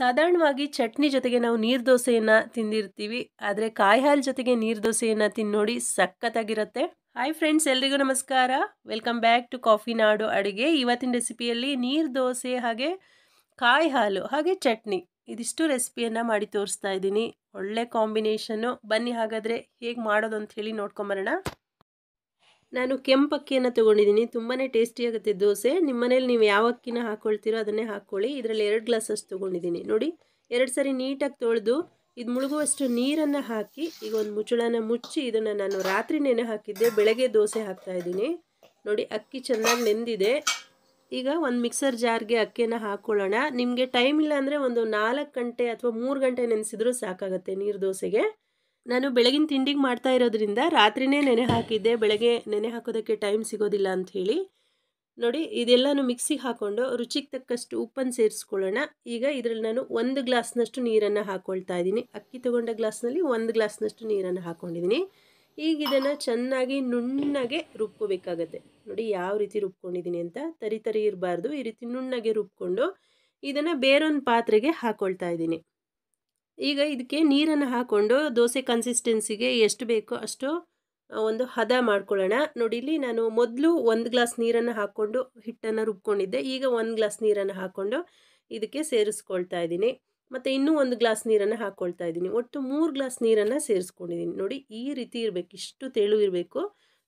ಸಾಧಾರಣವಾಗಿ ಚಟ್ನಿ ಜೊತೆಗೆ ನಾವು ನೀರು ದೋಸೆಯನ್ನು ತಿಂದಿರ್ತೀವಿ ಆದರೆ ಕಾಯಿ ಹಾಲು ಜೊತೆಗೆ ನೀರು ದೋಸೆಯನ್ನು ತಿನ್ನೋಡಿ ನೋಡಿ ಸಖತ್ತಾಗಿರುತ್ತೆ ಹಾಯ್ ಫ್ರೆಂಡ್ಸ್ ಎಲ್ರಿಗೂ ನಮಸ್ಕಾರ ವೆಲ್ಕಮ್ ಬ್ಯಾಕ್ ಟು ಕಾಫಿ ನಾಡು ಅಡುಗೆ ಇವತ್ತಿನ ರೆಸಿಪಿಯಲ್ಲಿ ನೀರು ದೋಸೆ ಹಾಗೆ ಕಾಯಿ ಹಾಲು ಹಾಗೆ ಚಟ್ನಿ ಇದಿಷ್ಟು ರೆಸಿಪಿಯನ್ನು ಮಾಡಿ ತೋರಿಸ್ತಾ ಇದ್ದೀನಿ ಒಳ್ಳೆ ಕಾಂಬಿನೇಷನ್ನು ಬನ್ನಿ ಹಾಗಾದರೆ ಹೇಗೆ ಮಾಡೋದು ಅಂತ ಹೇಳಿ ನೋಡ್ಕೊಂಬರೋಣ ನಾನು ಕೆಂಪು ಅಕ್ಕಿಯನ್ನು ತೊಗೊಂಡಿದ್ದೀನಿ ತುಂಬಾ ಆಗುತ್ತೆ ದೋಸೆ ನಿಮ್ಮ ಮನೇಲಿ ನೀವು ಯಾವ ಅಕ್ಕಿನ ಹಾಕ್ಕೊಳ್ತೀರೋ ಅದನ್ನೇ ಹಾಕ್ಕೊಳ್ಳಿ ಇದರಲ್ಲಿ ಎರಡು ಗ್ಲಾಸಸ್ ತೊಗೊಂಡಿದ್ದೀನಿ ನೋಡಿ ಎರಡು ಸರಿ ನೀಟಾಗಿ ತೊಳೆದು ಇದು ಮುಳುಗುವಷ್ಟು ನೀರನ್ನು ಹಾಕಿ ಈಗ ಒಂದು ಮುಚ್ಚಳನ ಮುಚ್ಚಿ ಇದನ್ನು ನಾನು ರಾತ್ರಿ ನೆನೆ ಹಾಕಿದ್ದೆ ಬೆಳಗ್ಗೆ ದೋಸೆ ಹಾಕ್ತಾಯಿದ್ದೀನಿ ನೋಡಿ ಅಕ್ಕಿ ಚೆನ್ನಾಗಿ ನೆಂದಿದೆ ಈಗ ಒಂದು ಮಿಕ್ಸರ್ ಜಾರ್ಗೆ ಅಕ್ಕಿಯನ್ನು ಹಾಕ್ಕೊಳ್ಳೋಣ ನಿಮಗೆ ಟೈಮ್ ಇಲ್ಲ ಅಂದರೆ ಒಂದು ನಾಲ್ಕು ಗಂಟೆ ಅಥವಾ ಮೂರು ಗಂಟೆ ನೆನೆಸಿದ್ರೂ ಸಾಕಾಗುತ್ತೆ ನೀರು ದೋಸೆಗೆ ನಾನು ಬೆಳಗಿನ ತಿಂಡಿಗೆ ಮಾಡ್ತಾ ಇರೋದ್ರಿಂದ ರಾತ್ರಿನೇ ನೆನೆ ಹಾಕಿದ್ದೆ ಬೆಳಗ್ಗೆ ನೆನೆ ಹಾಕೋದಕ್ಕೆ ಟೈಮ್ ಸಿಗೋದಿಲ್ಲ ಅಂಥೇಳಿ ನೋಡಿ ಇದೆಲ್ಲನೂ ಮಿಕ್ಸಿಗೆ ಹಾಕ್ಕೊಂಡು ರುಚಿಗೆ ತಕ್ಕಷ್ಟು ಉಪ್ಪನ್ನು ಸೇರಿಸ್ಕೊಳ್ಳೋಣ ಈಗ ಇದರಲ್ಲಿ ನಾನು ಒಂದು ಗ್ಲಾಸ್ನಷ್ಟು ನೀರನ್ನು ಹಾಕ್ಕೊಳ್ತಾ ಇದ್ದೀನಿ ಅಕ್ಕಿ ತೊಗೊಂಡ ಗ್ಲಾಸ್ನಲ್ಲಿ ಒಂದು ಗ್ಲಾಸ್ನಷ್ಟು ನೀರನ್ನು ಹಾಕ್ಕೊಂಡಿದ್ದೀನಿ ಈಗ ಇದನ್ನು ಚೆನ್ನಾಗಿ ನುಣ್ಣಗೆ ರುಬ್ಕೋಬೇಕಾಗತ್ತೆ ನೋಡಿ ಯಾವ ರೀತಿ ರುಬ್ಕೊಂಡಿದ್ದೀನಿ ಅಂತ ತರಿ ತರಿ ಇರಬಾರ್ದು ಈ ರೀತಿ ನುಣ್ಣಗೆ ರುಬ್ಕೊಂಡು ಇದನ್ನು ಬೇರೊಂದು ಪಾತ್ರೆಗೆ ಹಾಕ್ಕೊಳ್ತಾ ಇದ್ದೀನಿ ಈಗ ಇದಕ್ಕೆ ನೀರನ್ನು ಹಾಕ್ಕೊಂಡು ದೋಸೆ ಕನ್ಸಿಸ್ಟೆನ್ಸಿಗೆ ಎಷ್ಟು ಬೇಕೋ ಅಷ್ಟು ಒಂದು ಹದ ಮಾಡ್ಕೊಳ್ಳೋಣ ನೋಡಿ ಇಲ್ಲಿ ನಾನು ಮೊದಲು ಒಂದು ಗ್ಲಾಸ್ ನೀರನ್ನು ಹಾಕ್ಕೊಂಡು ಹಿಟ್ಟನ್ನು ರುಬ್ಕೊಂಡಿದ್ದೆ ಈಗ ಒಂದು ಗ್ಲಾಸ್ ನೀರನ್ನು ಹಾಕ್ಕೊಂಡು ಇದಕ್ಕೆ ಸೇರಿಸ್ಕೊಳ್ತಾ ಇದ್ದೀನಿ ಮತ್ತು ಇನ್ನೂ ಒಂದು ಗ್ಲಾಸ್ ನೀರನ್ನು ಹಾಕ್ಕೊಳ್ತಾ ಇದ್ದೀನಿ ಒಟ್ಟು ಮೂರು ಗ್ಲಾಸ್ ನೀರನ್ನು ಸೇರಿಸ್ಕೊಂಡಿದ್ದೀನಿ ನೋಡಿ ಈ ರೀತಿ ಇರಬೇಕು ಇಷ್ಟು ತೆಳು ಇರಬೇಕು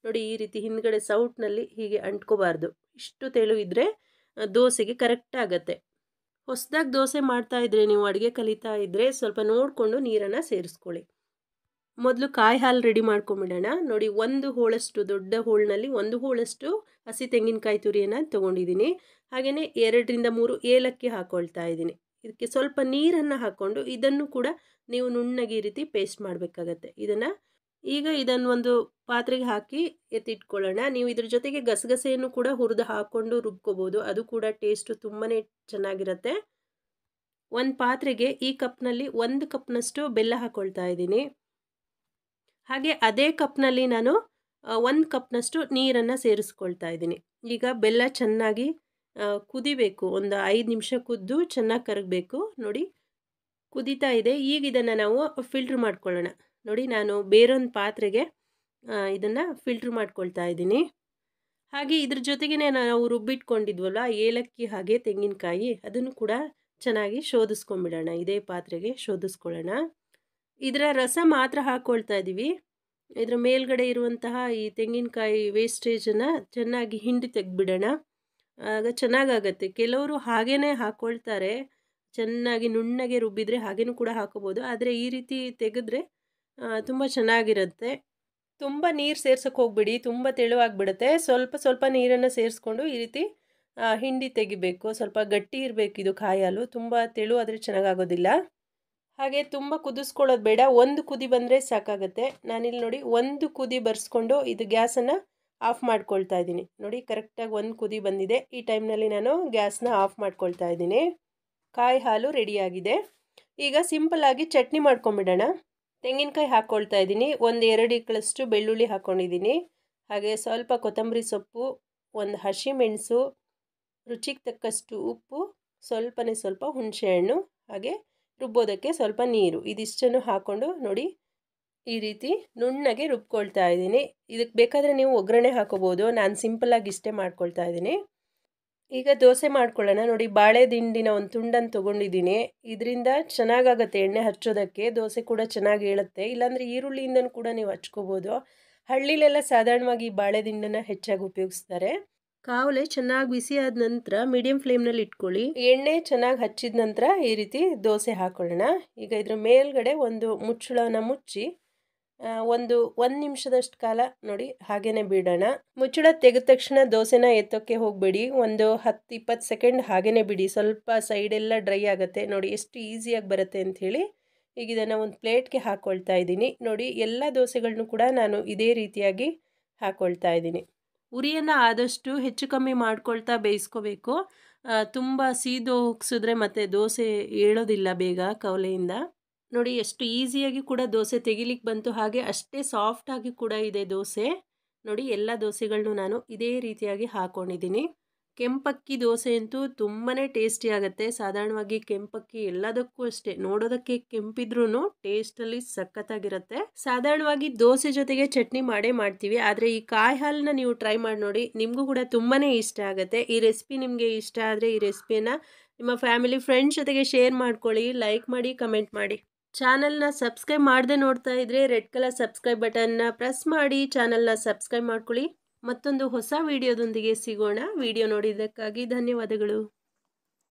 ನೋಡಿ ಈ ರೀತಿ ಹಿಂದ್ಗಡೆ ಸೌಟ್ನಲ್ಲಿ ಹೀಗೆ ಅಂಟ್ಕೋಬಾರ್ದು ಇಷ್ಟು ತೆಳು ಇದ್ದರೆ ದೋಸೆಗೆ ಕರೆಕ್ಟ್ ಆಗುತ್ತೆ ಹೊಸದಾಗಿ ದೋಸೆ ಮಾಡ್ತಾ ಇದ್ರೆ ನೀವು ಅಡುಗೆ ಕಲಿತಾ ಇದ್ರೆ ಸ್ವಲ್ಪ ನೋಡಿಕೊಂಡು ನೀರನ್ನು ಸೇರಿಸ್ಕೊಳ್ಳಿ ಮೊದಲು ಕಾಯಿ ಹಾಲು ರೆಡಿ ಮಾಡ್ಕೊಂಬಿಡೋಣ ನೋಡಿ ಒಂದು ಹೋಳಷ್ಟು ದೊಡ್ಡ ಹೋಳಿನಲ್ಲಿ ಒಂದು ಹೋಳಷ್ಟು ಹಸಿ ತೆಂಗಿನಕಾಯಿ ತುರಿಯನ್ನು ತೊಗೊಂಡಿದ್ದೀನಿ ಹಾಗೆಯೇ ಎರಡರಿಂದ ಮೂರು ಏಲಕ್ಕಿ ಹಾಕ್ಕೊಳ್ತಾ ಇದ್ದೀನಿ ಇದಕ್ಕೆ ಸ್ವಲ್ಪ ನೀರನ್ನು ಹಾಕ್ಕೊಂಡು ಇದನ್ನು ಕೂಡ ನೀವು ನುಣ್ಣಗೆ ಈ ರೀತಿ ಪೇಸ್ಟ್ ಮಾಡಬೇಕಾಗತ್ತೆ ಇದನ್ನು ಈಗ ಇದನ್ನು ಒಂದು ಪಾತ್ರೆಗೆ ಹಾಕಿ ಎತ್ತಿಟ್ಕೊಳ್ಳೋಣ ನೀವು ಇದ್ರ ಜೊತೆಗೆ ಗಸಗಸೆಯನ್ನು ಕೂಡ ಹುರಿದು ಹಾಕ್ಕೊಂಡು ರುಬ್ಕೋಬೋದು ಅದು ಕೂಡ ಟೇಸ್ಟು ತುಂಬಾ ಚೆನ್ನಾಗಿರುತ್ತೆ ಒಂದು ಪಾತ್ರೆಗೆ ಈ ಕಪ್ನಲ್ಲಿ ಒಂದು ಕಪ್ನಷ್ಟು ಬೆಲ್ಲ ಹಾಕ್ಕೊಳ್ತಾ ಇದ್ದೀನಿ ಹಾಗೆ ಅದೇ ಕಪ್ನಲ್ಲಿ ನಾನು ಒಂದು ಕಪ್ನಷ್ಟು ನೀರನ್ನು ಸೇರಿಸ್ಕೊಳ್ತಾ ಇದ್ದೀನಿ ಈಗ ಬೆಲ್ಲ ಚೆನ್ನಾಗಿ ಕುದಿಬೇಕು ಒಂದು ಐದು ನಿಮಿಷ ಕುದ್ದು ಚೆನ್ನಾಗಿ ಕರಗಬೇಕು ನೋಡಿ ಕುದೀತಾ ಇದೆ ಈಗ ಇದನ್ನು ನಾವು ಫಿಲ್ಟ್ರ್ ಮಾಡ್ಕೊಳ್ಳೋಣ ನೋಡಿ ನಾನು ಬೇರೊಂದು ಪಾತ್ರೆಗೆ ಇದನ್ನು ಫಿಲ್ಟ್ರ್ ಮಾಡ್ಕೊಳ್ತಾ ಇದ್ದೀನಿ ಹಾಗೆ ಇದ್ರ ಜೊತೆಗೆ ನಾವು ರುಬ್ಬಿಟ್ಕೊಂಡಿದ್ವಲ್ಲ ಏಲಕ್ಕಿ ಹಾಗೆ ತೆಂಗಿನಕಾಯಿ ಅದನ್ನು ಕೂಡ ಚೆನ್ನಾಗಿ ಶೋಧಿಸ್ಕೊಂಬಿಡೋಣ ಇದೇ ಪಾತ್ರೆಗೆ ಶೋಧಿಸ್ಕೊಳ್ಳೋಣ ಇದರ ರಸ ಮಾತ್ರ ಹಾಕ್ಕೊಳ್ತಾ ಇದ್ದೀವಿ ಇದರ ಮೇಲ್ಗಡೆ ಇರುವಂತಹ ಈ ತೆಂಗಿನಕಾಯಿ ವೇಸ್ಟೇಜನ್ನು ಚೆನ್ನಾಗಿ ಹಿಂಡಿ ತೆಗೆದ್ಬಿಡೋಣ ಆಗ ಚೆನ್ನಾಗಾಗತ್ತೆ ಕೆಲವರು ಹಾಗೇ ಹಾಕ್ಕೊಳ್ತಾರೆ ಚೆನ್ನಾಗಿ ನುಣ್ಣಗೆ ರುಬ್ಬಿದರೆ ಹಾಗೇನೂ ಕೂಡ ಹಾಕೋಬೋದು ಆದರೆ ಈ ರೀತಿ ತೆಗೆದ್ರೆ ತುಂಬ ಚೆನ್ನಾಗಿರುತ್ತೆ ತುಂಬ ನೀರು ಸೇರ್ಸೋಕ್ಕೆ ಹೋಗ್ಬಿಡಿ ತುಂಬ ತೆಳುವಾಗಿಬಿಡುತ್ತೆ ಸ್ವಲ್ಪ ಸ್ವಲ್ಪ ನೀರನ್ನು ಸೇರಿಸ್ಕೊಂಡು ಈ ರೀತಿ ಹಿಂಡಿ ತೆಗಿಬೇಕು ಸ್ವಲ್ಪ ಗಟ್ಟಿ ಇರಬೇಕು ಇದು ಕಾಯಿ ಹಾಲು ತುಂಬ ತೆಳು ಆದರೆ ಚೆನ್ನಾಗಾಗೋದಿಲ್ಲ ಹಾಗೆ ತುಂಬ ಕುದಿಸ್ಕೊಳ್ಳೋದು ಬೇಡ ಒಂದು ಕುದಿ ಬಂದರೆ ಸಾಕಾಗುತ್ತೆ ನಾನಿಲ್ಲಿ ನೋಡಿ ಒಂದು ಕುದಿ ಬರ್ಸ್ಕೊಂಡು ಇದು ಗ್ಯಾಸನ್ನು ಆಫ್ ಮಾಡ್ಕೊಳ್ತಾ ಇದ್ದೀನಿ ನೋಡಿ ಕರೆಕ್ಟಾಗಿ ಒಂದು ಕುದಿ ಬಂದಿದೆ ಈ ಟೈಮ್ನಲ್ಲಿ ನಾನು ಗ್ಯಾಸನ್ನ ಆಫ್ ಮಾಡ್ಕೊಳ್ತಾ ಇದ್ದೀನಿ ಕಾಯಿ ಹಾಲು ರೆಡಿಯಾಗಿದೆ ಈಗ ಸಿಂಪಲ್ಲಾಗಿ ಚಟ್ನಿ ಮಾಡ್ಕೊಂಬಿಡೋಣ ತೆಂಗಿನಕಾಯಿ ಹಾಕ್ಕೊಳ್ತಾ ಇದ್ದೀನಿ ಒಂದು ಎರಡು ಇಕ್ಕಳಷ್ಟು ಬೆಳ್ಳುಳ್ಳಿ ಹಾಕ್ಕೊಂಡಿದ್ದೀನಿ ಹಾಗೆ ಸ್ವಲ್ಪ ಕೊತ್ತಂಬರಿ ಸೊಪ್ಪು ಒಂದು ಹಸಿಮೆಣಸು ರುಚಿಗೆ ತಕ್ಕಷ್ಟು ಉಪ್ಪು ಸ್ವಲ್ಪನೇ ಸ್ವಲ್ಪ ಹುಣಸೆಹಣ್ಣು ಹಾಗೆ ರುಬ್ಬೋದಕ್ಕೆ ಸ್ವಲ್ಪ ನೀರು ಇದಿಷ್ಟನ್ನು ಹಾಕ್ಕೊಂಡು ನೋಡಿ ಈ ರೀತಿ ನುಣ್ಣಗೆ ರುಬ್ಕೊಳ್ತಾ ಇದ್ದೀನಿ ಇದಕ್ಕೆ ಬೇಕಾದರೆ ನೀವು ಒಗ್ಗರಣೆ ಹಾಕೋಬೋದು ನಾನು ಸಿಂಪಲ್ಲಾಗಿ ಇಷ್ಟೇ ಮಾಡ್ಕೊಳ್ತಾ ಇದ್ದೀನಿ ಈಗ ದೋಸೆ ಮಾಡ್ಕೊಳ್ಳೋಣ ನೋಡಿ ಬಾಳೆ ದಿಂಡಿನ ಒಂದು ತುಂಡನ್ನು ತೊಗೊಂಡಿದ್ದೀನಿ ಇದರಿಂದ ಚೆನ್ನಾಗುತ್ತೆ ಎಣ್ಣೆ ಹಚ್ಚೋದಕ್ಕೆ ದೋಸೆ ಕೂಡ ಚೆನ್ನಾಗಿ ಹೇಳುತ್ತೆ ಇಲ್ಲಾಂದರೆ ಈರುಳ್ಳಿಯಿಂದನೂ ಕೂಡ ನೀವು ಹಚ್ಕೋಬೋದು ಹಳ್ಳಿಲೆಲ್ಲ ಸಾಧಾರಣವಾಗಿ ಬಾಳೆ ದಿಂಡನ್ನು ಹೆಚ್ಚಾಗಿ ಉಪಯೋಗಿಸ್ತಾರೆ ಕಾವಲೆ ಚೆನ್ನಾಗಿ ಬಿಸಿ ಆದ ನಂತರ ಮೀಡಿಯಂ ಫ್ಲೇಮ್ನಲ್ಲಿ ಇಟ್ಕೊಳ್ಳಿ ಎಣ್ಣೆ ಚೆನ್ನಾಗಿ ಹಚ್ಚಿದ ನಂತರ ಈ ರೀತಿ ದೋಸೆ ಹಾಕೊಳ್ಳೋಣ ಈಗ ಇದ್ರ ಮೇಲ್ಗಡೆ ಒಂದು ಮುಚ್ಚಳನ ಮುಚ್ಚಿ ಒಂದು ಒಂದು ನಿಮಿಷದಷ್ಟು ಕಾಲ ನೋಡಿ ಹಾಗೇ ಬಿಡೋಣ ಮುಚ್ಚಳ ತೆಗೆದ ತಕ್ಷಣ ದೋಸೆನ ಎತ್ತೋಕ್ಕೆ ಹೋಗಬೇಡಿ ಒಂದು ಹತ್ತು ಇಪ್ಪತ್ತು ಸೆಕೆಂಡ್ ಹಾಗೇ ಬಿಡಿ ಸ್ವಲ್ಪ ಸೈಡೆಲ್ಲ ಡ್ರೈ ಆಗುತ್ತೆ ನೋಡಿ ಎಷ್ಟು ಈಸಿಯಾಗಿ ಬರುತ್ತೆ ಅಂಥೇಳಿ ಈಗ ಇದನ್ನು ಒಂದು ಪ್ಲೇಟ್ಗೆ ಹಾಕ್ಕೊಳ್ತಾ ಇದ್ದೀನಿ ನೋಡಿ ಎಲ್ಲ ದೋಸೆಗಳನ್ನು ಕೂಡ ನಾನು ಇದೇ ರೀತಿಯಾಗಿ ಹಾಕ್ಕೊಳ್ತಾ ಇದ್ದೀನಿ ಉರಿಯನ್ನು ಆದಷ್ಟು ಹೆಚ್ಚು ಕಮ್ಮಿ ಮಾಡ್ಕೊಳ್ತಾ ಬೇಯಿಸ್ಕೋಬೇಕು ತುಂಬ ಸೀದೋ ಹೋಗ್ಸಿದ್ರೆ ಮತ್ತು ದೋಸೆ ಏಳೋದಿಲ್ಲ ಬೇಗ ಕವಲೆಯಿಂದ ನೋಡಿ ಎಷ್ಟು ಈಸಿಯಾಗಿ ಕೂಡ ದೋಸೆ ತೆಗಿಲಿಕ್ಕೆ ಬಂತು ಹಾಗೆ ಅಷ್ಟೇ ಸಾಫ್ಟಾಗಿ ಕೂಡ ಇದೆ ದೋಸೆ ನೋಡಿ ಎಲ್ಲ ದೋಸೆಗಳನ್ನು ನಾನು ಇದೇ ರೀತಿಯಾಗಿ ಹಾಕ್ಕೊಂಡಿದ್ದೀನಿ ಕೆಂಪಕ್ಕಿ ದೋಸೆ ತುಂಬಾ ಟೇಸ್ಟಿ ಆಗುತ್ತೆ ಸಾಧಾರಣವಾಗಿ ಕೆಂಪಕ್ಕಿ ಎಲ್ಲದಕ್ಕೂ ಅಷ್ಟೇ ನೋಡೋದಕ್ಕೆ ಕೆಂಪಿದ್ರೂ ಟೇಸ್ಟಲ್ಲಿ ಸಖತ್ತಾಗಿರುತ್ತೆ ಸಾಧಾರಣವಾಗಿ ದೋಸೆ ಜೊತೆಗೆ ಚಟ್ನಿ ಮಾಡೇ ಮಾಡ್ತೀವಿ ಆದರೆ ಈ ಕಾಯಿ ಹಾಲನ್ನ ನೀವು ಟ್ರೈ ಮಾಡಿ ನೋಡಿ ನಿಮಗೂ ಕೂಡ ತುಂಬಾ ಇಷ್ಟ ಆಗುತ್ತೆ ಈ ರೆಸಿಪಿ ನಿಮಗೆ ಇಷ್ಟ ಆದರೆ ಈ ರೆಸಿಪಿಯನ್ನು ನಿಮ್ಮ ಫ್ಯಾಮಿಲಿ ಫ್ರೆಂಡ್ಸ್ ಜೊತೆಗೆ ಶೇರ್ ಮಾಡ್ಕೊಳ್ಳಿ ಲೈಕ್ ಮಾಡಿ ಕಮೆಂಟ್ ಮಾಡಿ ಚಾನಲ್ನ ಸಬ್ಸ್ಕ್ರೈಬ್ ಮಾಡದೆ ನೋಡ್ತಾ ಇದ್ರೆ ರೆಡ್ ಕಲರ್ ಸಬ್ಸ್ಕ್ರೈಬ್ ಬಟನ್ನ ಪ್ರೆಸ್ ಮಾಡಿ ಚಾನಲ್ನ ಸಬ್ಸ್ಕ್ರೈಬ್ ಮಾಡ್ಕೊಳ್ಳಿ ಮತ್ತೊಂದು ಹೊಸ ವಿಡಿಯೋದೊಂದಿಗೆ ಸಿಗೋಣ ವಿಡಿಯೋ ನೋಡಿದ್ದಕ್ಕಾಗಿ ಧನ್ಯವಾದಗಳು